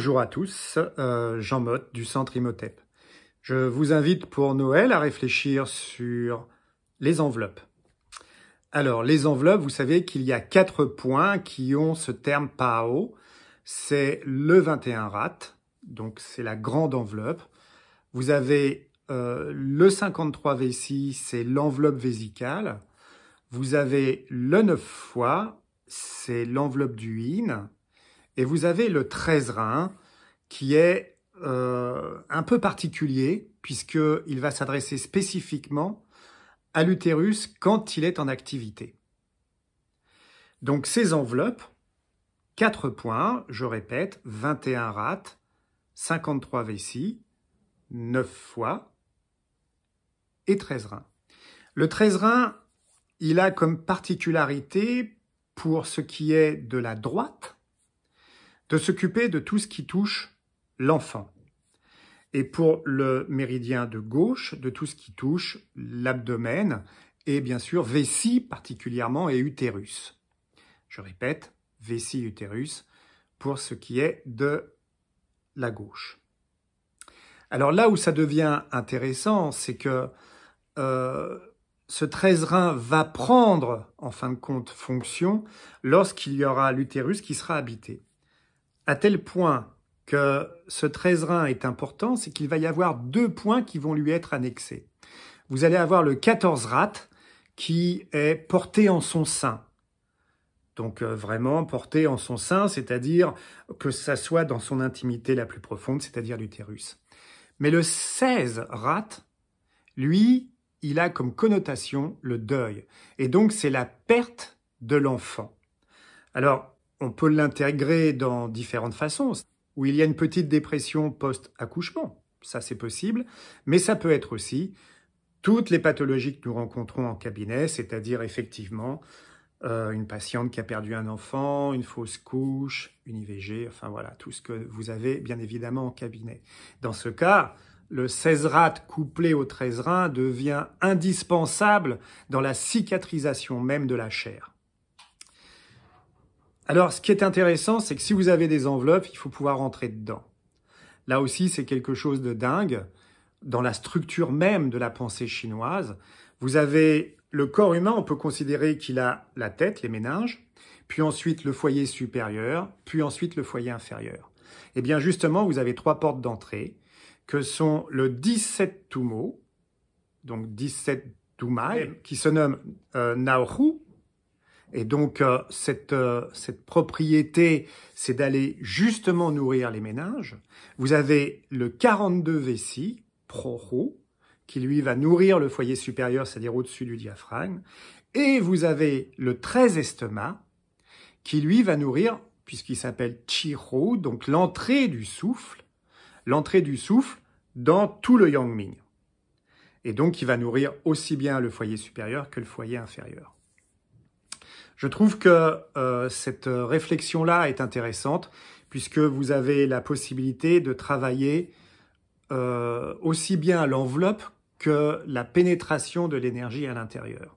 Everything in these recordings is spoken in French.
Bonjour à tous, euh, Jean Motte du Centre Imotep. Je vous invite pour Noël à réfléchir sur les enveloppes. Alors, les enveloppes, vous savez qu'il y a quatre points qui ont ce terme PAO. C'est le 21 rat, donc c'est la grande enveloppe. Vous avez euh, le 53 V6, c'est l'enveloppe vésicale. Vous avez le 9 fois, c'est l'enveloppe du in. Et vous avez le 13 rein qui est euh, un peu particulier puisqu'il va s'adresser spécifiquement à l'utérus quand il est en activité. Donc ces enveloppes, 4 points, je répète, 21 rates, 53 vessies, 9 fois et 13 reins. Le 13 rein, il a comme particularité pour ce qui est de la droite, de s'occuper de tout ce qui touche l'enfant. Et pour le méridien de gauche, de tout ce qui touche l'abdomen et bien sûr vessie particulièrement et utérus. Je répète, vessie, utérus, pour ce qui est de la gauche. Alors là où ça devient intéressant, c'est que euh, ce 13 rein va prendre, en fin de compte, fonction lorsqu'il y aura l'utérus qui sera habité à tel point que ce 13 rein est important, c'est qu'il va y avoir deux points qui vont lui être annexés. Vous allez avoir le 14 rat qui est porté en son sein. Donc euh, vraiment porté en son sein, c'est-à-dire que ça soit dans son intimité la plus profonde, c'est-à-dire l'utérus. Mais le 16 rat, lui, il a comme connotation le deuil. Et donc c'est la perte de l'enfant. Alors, on peut l'intégrer dans différentes façons, où il y a une petite dépression post-accouchement, ça c'est possible, mais ça peut être aussi toutes les pathologies que nous rencontrons en cabinet, c'est-à-dire effectivement euh, une patiente qui a perdu un enfant, une fausse couche, une IVG, enfin voilà, tout ce que vous avez bien évidemment en cabinet. Dans ce cas, le 16 rat couplé au 13 rein devient indispensable dans la cicatrisation même de la chair. Alors, ce qui est intéressant, c'est que si vous avez des enveloppes, il faut pouvoir rentrer dedans. Là aussi, c'est quelque chose de dingue. Dans la structure même de la pensée chinoise, vous avez le corps humain, on peut considérer qu'il a la tête, les méninges, puis ensuite le foyer supérieur, puis ensuite le foyer inférieur. Et eh bien justement, vous avez trois portes d'entrée, que sont le 17 Tumo, donc 17 Dumai, qui se nomme euh, Naohu, et donc, euh, cette, euh, cette propriété, c'est d'aller justement nourrir les ménages. Vous avez le 42 vessie, pro qui lui va nourrir le foyer supérieur, c'est-à-dire au-dessus du diaphragme. Et vous avez le 13 estomac, qui lui va nourrir, puisqu'il s'appelle Chiro, donc l'entrée du souffle, l'entrée du souffle dans tout le yangming, Et donc, il va nourrir aussi bien le foyer supérieur que le foyer inférieur. Je trouve que euh, cette réflexion-là est intéressante puisque vous avez la possibilité de travailler euh, aussi bien l'enveloppe que la pénétration de l'énergie à l'intérieur.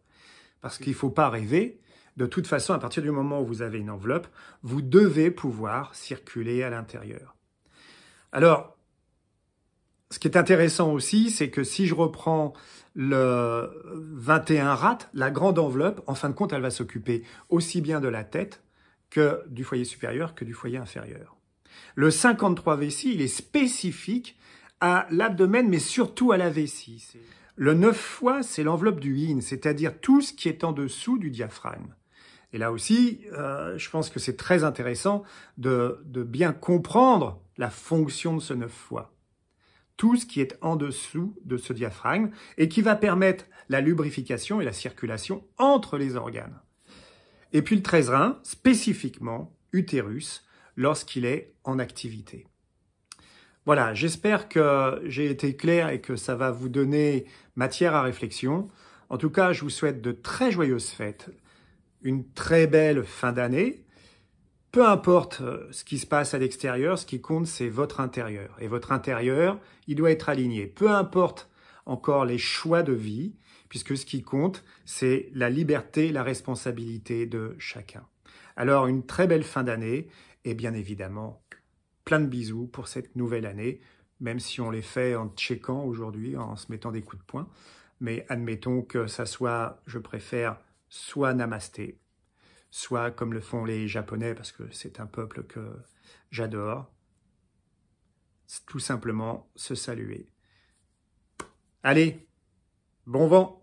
Parce qu'il ne faut pas rêver. De toute façon, à partir du moment où vous avez une enveloppe, vous devez pouvoir circuler à l'intérieur. Alors, ce qui est intéressant aussi, c'est que si je reprends le 21 rat, la grande enveloppe, en fin de compte, elle va s'occuper aussi bien de la tête que du foyer supérieur que du foyer inférieur. Le 53 vessie, il est spécifique à l'abdomen, mais surtout à la vessie. Le 9 fois, c'est l'enveloppe du yin, c'est-à-dire tout ce qui est en dessous du diaphragme. Et là aussi, euh, je pense que c'est très intéressant de, de bien comprendre la fonction de ce 9 fois tout ce qui est en dessous de ce diaphragme et qui va permettre la lubrification et la circulation entre les organes. Et puis le 13 rein, spécifiquement utérus, lorsqu'il est en activité. Voilà, j'espère que j'ai été clair et que ça va vous donner matière à réflexion. En tout cas, je vous souhaite de très joyeuses fêtes, une très belle fin d'année peu importe euh, ce qui se passe à l'extérieur, ce qui compte, c'est votre intérieur. Et votre intérieur, il doit être aligné. Peu importe encore les choix de vie, puisque ce qui compte, c'est la liberté, la responsabilité de chacun. Alors, une très belle fin d'année et bien évidemment, plein de bisous pour cette nouvelle année, même si on les fait en checkant aujourd'hui, en se mettant des coups de poing. Mais admettons que ça soit, je préfère, soit namasté soit comme le font les Japonais, parce que c'est un peuple que j'adore, tout simplement se saluer. Allez, bon vent